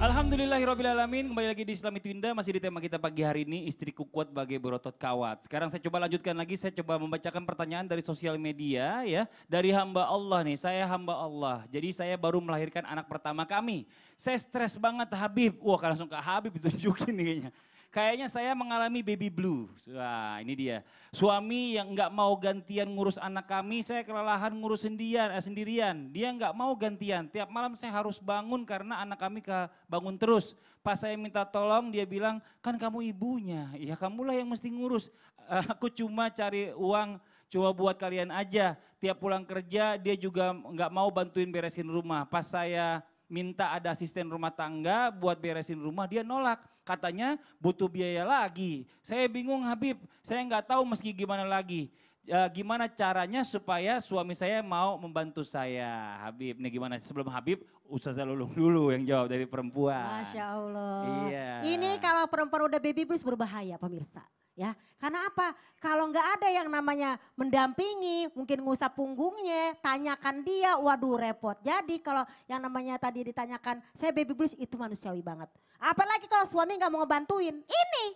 Alhamdulillahirrahmanirrahim. Kembali lagi di Islami Twinda. Masih di tema kita pagi hari ini. Istriku kuat bagai berotot kawat. Sekarang saya coba lanjutkan lagi. Saya coba membacakan pertanyaan dari sosial media ya. Dari hamba Allah nih. Saya hamba Allah. Jadi saya baru melahirkan anak pertama kami. Saya stres banget Habib. Wah langsung ke Habib ditunjukin nih kayaknya. Kayaknya saya mengalami baby blue. Wah, ini dia. Suami yang nggak mau gantian ngurus anak kami, saya kelelahan ngurus sendirian. Eh, sendirian. Dia nggak mau gantian. Tiap malam saya harus bangun karena anak kami ke bangun terus. Pas saya minta tolong, dia bilang, kan kamu ibunya. Ya kamulah yang mesti ngurus. Aku cuma cari uang coba buat kalian aja. Tiap pulang kerja dia juga nggak mau bantuin beresin rumah. Pas saya minta ada asisten rumah tangga buat beresin rumah, dia nolak. Katanya butuh biaya lagi. Saya bingung Habib, saya nggak tahu meski gimana lagi. E, gimana caranya supaya suami saya mau membantu saya, Habib? Nih gimana sebelum Habib, Ustazah Lulung dulu yang jawab dari perempuan. Masya Allah. Iya. Ini kalau perempuan udah baby blues berbahaya pemirsa ya. Karena apa? Kalau nggak ada yang namanya mendampingi, mungkin ngusap punggungnya, tanyakan dia, waduh repot. Jadi kalau yang namanya tadi ditanyakan, saya baby blues itu manusiawi banget. Apalagi kalau suami nggak mau ngebantuin, ini.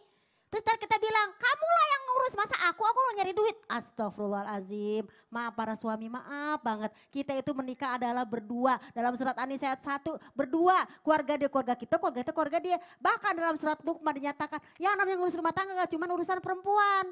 Terus kita bilang, kamu terus masa aku aku lo nyari duit astagfirullahalazim maaf para suami maaf banget kita itu menikah adalah berdua dalam surat Anis ayat satu berdua keluarga dia keluarga kita keluarga kita keluarga dia bahkan dalam surat Luqman dinyatakan yang namanya ngurus rumah tangga gak cuma urusan perempuan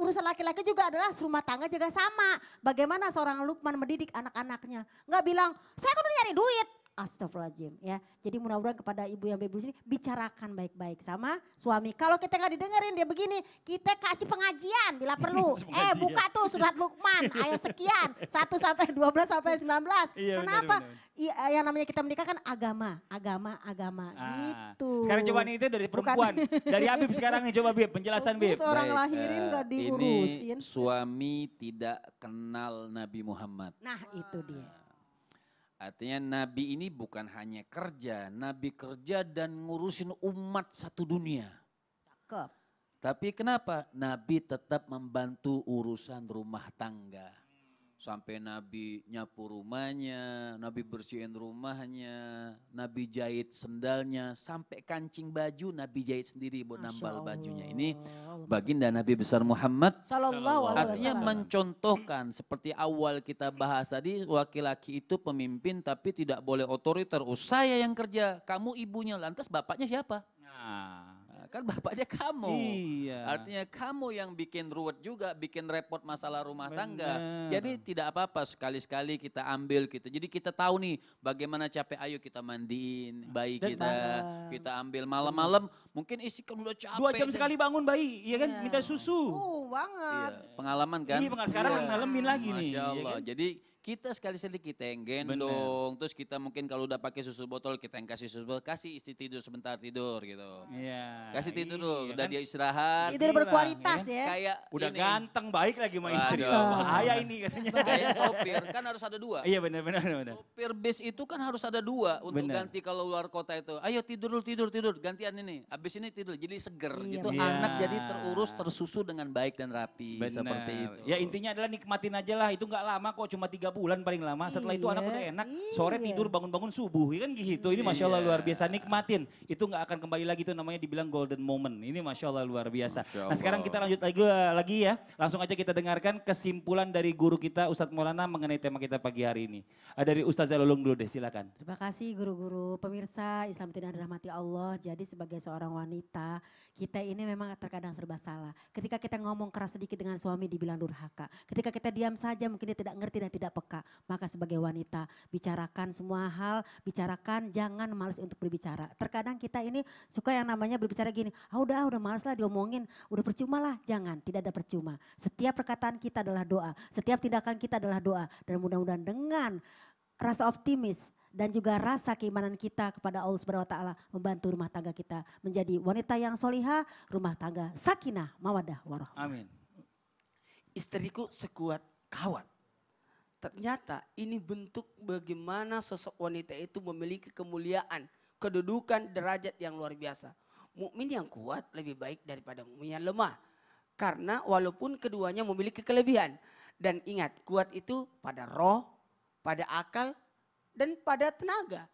urusan laki-laki juga adalah rumah tangga juga sama. Bagaimana seorang Lukman mendidik anak-anaknya. Nggak bilang, saya kan nyari duit. Astagfirullahaladzim ya. Jadi mudah-mudahan kepada ibu yang baby ini bicarakan baik-baik sama suami. Kalau kita nggak didengerin dia begini, kita kasih pengajian bila perlu. eh buka tuh surat Luqman ayat sekian 1 sampai 12 sampai 19. Iya, Kenapa? Benar, iya, eh, yang namanya kita menikah kan agama, agama, agama ah. gitu. Sekarang coba nih itu dari perempuan, Bukan. dari Habib sekarang nih coba Habib penjelasan Habib. Seorang baik, lahirin eh, nggak gak diurusin. Ini suami tidak kenal Nabi Muhammad. Nah, itu dia. Ah. Artinya Nabi ini bukan hanya kerja, Nabi kerja dan ngurusin umat satu dunia. Cakep. Tapi kenapa? Nabi tetap membantu urusan rumah tangga sampai Nabi nyapu rumahnya, Nabi bersihin rumahnya, Nabi jahit sendalnya, sampai kancing baju Nabi jahit sendiri buat nambal bajunya. Ini baginda Nabi besar Muhammad. Sallallahu artinya mencontohkan seperti awal kita bahas tadi, wakil laki itu pemimpin tapi tidak boleh otoriter. Oh saya yang kerja, kamu ibunya, lantas bapaknya siapa? Nah kan bapaknya kamu. Iya. Artinya kamu yang bikin ruwet juga, bikin repot masalah rumah Bener. tangga. Jadi tidak apa-apa sekali-sekali kita ambil gitu. Jadi kita tahu nih bagaimana capek ayo kita mandiin bayi Dan kita. Malam. Kita ambil malam-malam mungkin isi kan udah capek. Dua jam sekali bangun bayi, iya kan? Iya. Minta susu. Oh, banget. Iya. Pengalaman kan? Ini iya, pengalaman sekarang iya. ngalamin lagi nih. Masya iya Allah. Iya kan? Jadi kita sekali-sekali kita yang gendong, Bener. terus kita mungkin kalau udah pakai susu botol kita yang kasih susu botol, kasih istri tidur sebentar tidur gitu. Iya. Kasih iya tidur dulu, kan? iya, udah kan? dia istirahat. Tidur berkualitas ya. ya. Kayak udah ini. ganteng baik lagi sama istri. bahaya ini katanya. Kayak sopir kan harus ada dua. Iya benar-benar. Sopir bis itu kan harus ada dua untuk bener. ganti kalau luar kota itu. Ayo tidur dulu tidur tidur gantian ini. Abis ini tidur jadi seger iya, gitu. Iya. Anak jadi terurus tersusu dengan baik dan rapi bener. seperti itu. Ya intinya adalah nikmatin aja lah itu nggak lama kok cuma tiga bulan paling lama. Setelah itu anak udah iya. enak, iya. sore tidur bangun-bangun subuh. Ya kan gitu. Ini Masya Allah iya. luar biasa, nikmatin. Itu nggak akan kembali lagi itu namanya dibilang golden moment. Ini Masya Allah luar biasa. Allah. Nah sekarang kita lanjut lagi, eh, lagi ya. Langsung aja kita dengarkan kesimpulan dari guru kita Ustadz Maulana mengenai tema kita pagi hari ini. Eh, dari Ustaz Lulung dulu deh silakan. Terima kasih guru-guru. Pemirsa Islam itu dirahmati Allah. Jadi sebagai seorang wanita kita ini memang terkadang serba salah. Ketika kita ngomong keras sedikit dengan suami dibilang durhaka. Ketika kita diam saja mungkin dia tidak ngerti dan tidak peka peka. Maka sebagai wanita bicarakan semua hal, bicarakan jangan males untuk berbicara. Terkadang kita ini suka yang namanya berbicara gini, ah udah ah, udah males lah diomongin, udah percuma lah. Jangan, tidak ada percuma. Setiap perkataan kita adalah doa, setiap tindakan kita adalah doa. Dan mudah-mudahan dengan rasa optimis, dan juga rasa keimanan kita kepada Allah Subhanahu wa taala membantu rumah tangga kita menjadi wanita yang soliha, rumah tangga sakinah, mawaddah, warahmah. Amin. Istriku sekuat kawat. Ternyata ini bentuk bagaimana sosok wanita itu memiliki kemuliaan, kedudukan, derajat yang luar biasa. Mukmin yang kuat lebih baik daripada mukmin yang lemah. Karena walaupun keduanya memiliki kelebihan. Dan ingat, kuat itu pada roh, pada akal, dan pada tenaga.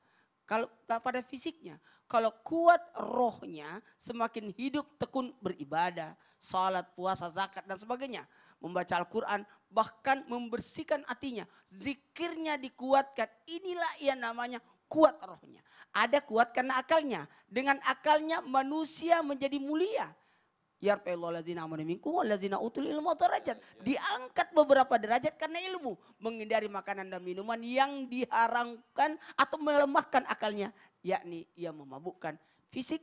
Kalau tak pada fisiknya, kalau kuat rohnya, semakin hidup tekun beribadah, salat, puasa, zakat dan sebagainya membaca Al-Quran, bahkan membersihkan hatinya. Zikirnya dikuatkan. Inilah yang namanya kuat rohnya. Ada kuat karena akalnya. Dengan akalnya manusia menjadi mulia. Ya derajat. Diangkat beberapa derajat karena ilmu. Menghindari makanan dan minuman yang diharamkan atau melemahkan akalnya. Yakni ia memabukkan fisik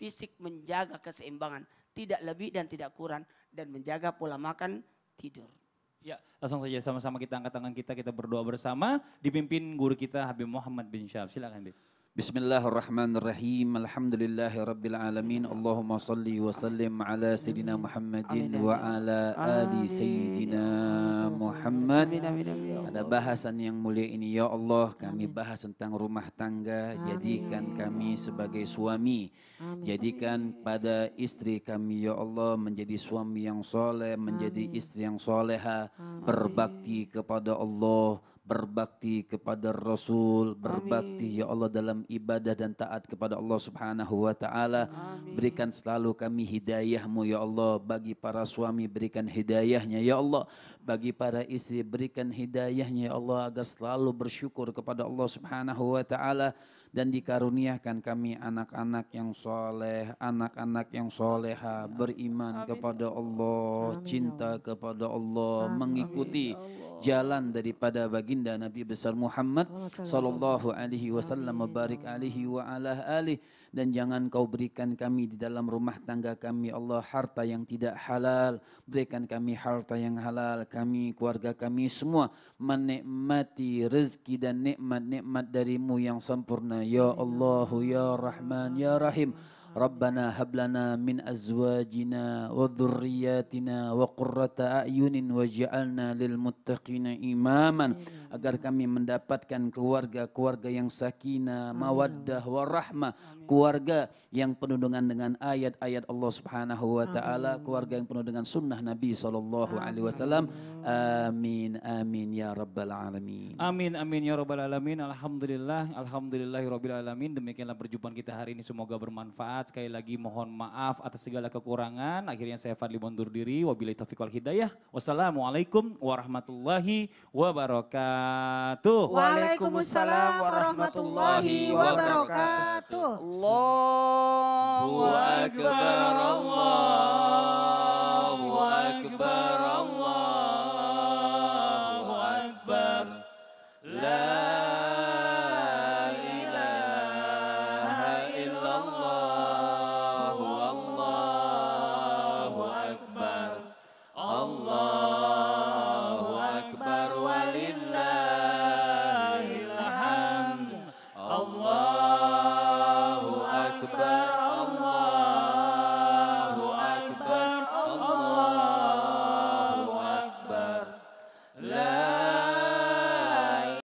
fisik menjaga keseimbangan, tidak lebih dan tidak kurang dan menjaga pola makan tidur. Ya, langsung saja sama-sama kita angkat tangan kita, kita berdoa bersama dipimpin guru kita Habib Muhammad bin Syab. Silakan, Habib. Bismillahirrahmanirrahim. Alhamdulillahirrabbilalamin. Allahumma salli wa sallim ala Sayyidina Muhammadin wa ala ali Sayyidina Muhammad. Ya Ada bahasan yang mulia ini. Ya Allah, kami bahas tentang rumah tangga. Jadikan kami ya sebagai suami. Jadikan pada istri kami, Ya Allah, menjadi suami yang soleh, menjadi istri yang soleha, berbakti kepada Allah, berbakti kepada Rasul, berbakti ya Allah dalam ibadah dan taat kepada Allah Subhanahu wa taala. Berikan selalu kami hidayahmu ya Allah bagi para suami berikan hidayahnya ya Allah bagi para istri berikan hidayahnya ya Allah agar selalu bersyukur kepada Allah Subhanahu wa taala. dan dikaruniakan kami anak-anak yang soleh, anak-anak yang soleha, ya beriman Amin. kepada Allah, Amin. Ya cinta kepada Allah, Amin. Ya mengikuti Amin. jalan daripada baginda Nabi besar Muhammad oh, sallallahu alaihi wasallam, barik alaihi wa ala alihi dan jangan kau berikan kami di dalam rumah tangga kami Allah harta yang tidak halal berikan kami harta yang halal kami keluarga kami semua menikmati rezeki dan nikmat-nikmat darimu yang sempurna ya Allahu ya Rahman ya Rahim Rabbana hablana min azwajina wa dhurriyyatina wa qurrata a'yunin waj'alna lil muttaqina imaman agar kami mendapatkan keluarga-keluarga yang sakinah, mawaddah warahmah, keluarga yang penuh dengan dengan ayat-ayat Allah Subhanahu wa taala, keluarga yang penuh dengan sunnah Nabi sallallahu alaihi wasallam. Amin amin ya rabbal alamin. Amin amin ya rabbal alamin. Alhamdulillah alhamdulillahirabbil alamin. Demikianlah perjumpaan kita hari ini semoga bermanfaat saat Sekali lagi mohon maaf atas segala kekurangan. Akhirnya saya Fadli mundur diri. Wabillahi taufiq wal hidayah. Wassalamualaikum warahmatullahi wabarakatuh. Waalaikumsalam warahmatullahi wabarakatuh. Allahu Akbar Allah.